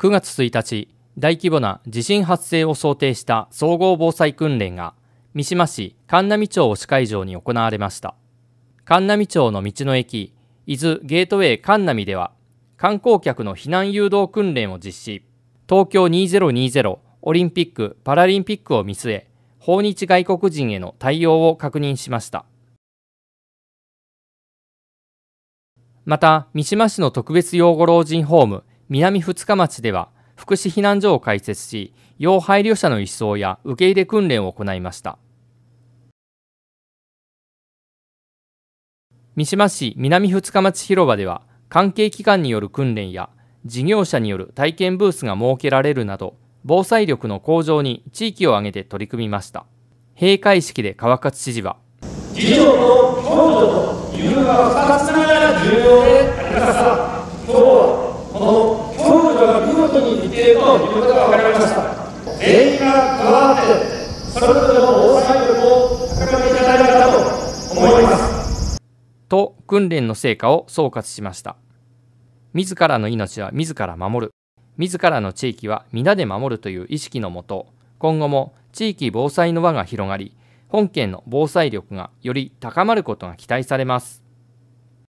9月1日、大規模な地震発生を想定した総合防災訓練が三島市神南町を市会場に行われました。神南町の道の駅、伊豆ゲートウェイ神南では、観光客の避難誘導訓練を実施、東京2020オリンピック・パラリンピックを見据え、訪日外国人への対応を確認しました。また、三島市の特別養護老人ホーム、南二日町では福祉避難所を開設し、要配慮者の一掃や受け入れ訓練を行いました。三島市南二日町広場では、関係機関による訓練や事業者による体験ブースが設けられるなど、防災力の向上に地域を挙げて取り組みました。閉会式で川勝知事は、定ということが分かりました全員が加わってそれぞれの防災力を高めていただたと思いますと訓練の成果を総括しました自らの命は自ら守る自らの地域は皆で守るという意識のもと今後も地域防災の輪が広がり本県の防災力がより高まることが期待されます